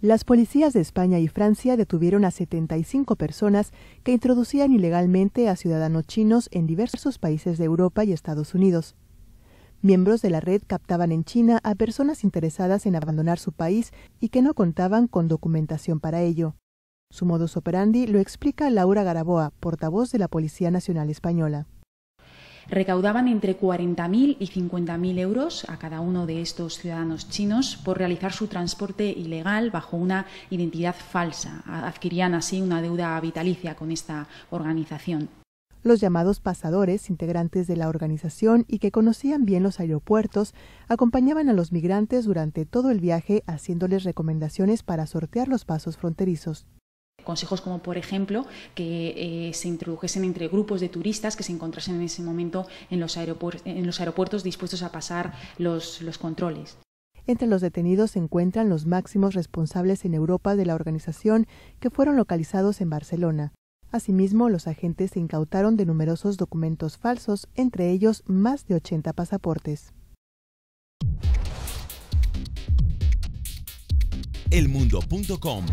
Las policías de España y Francia detuvieron a 75 personas que introducían ilegalmente a ciudadanos chinos en diversos países de Europa y Estados Unidos. Miembros de la red captaban en China a personas interesadas en abandonar su país y que no contaban con documentación para ello. Su modus operandi lo explica Laura Garaboa, portavoz de la Policía Nacional Española recaudaban entre 40.000 y 50.000 euros a cada uno de estos ciudadanos chinos por realizar su transporte ilegal bajo una identidad falsa. Adquirían así una deuda vitalicia con esta organización. Los llamados pasadores, integrantes de la organización y que conocían bien los aeropuertos, acompañaban a los migrantes durante todo el viaje haciéndoles recomendaciones para sortear los pasos fronterizos consejos como por ejemplo que eh, se introdujesen entre grupos de turistas que se encontrasen en ese momento en los, aeropuertos dispuestos a pasar los, controles. Entre los detenidos se encuentran los máximos responsables en Europa de la organización que fueron localizados en Barcelona. Asimismo, los agentes se incautaron de numerosos documentos falsos, entre ellos más de 80 pasaportes. Elmundo.com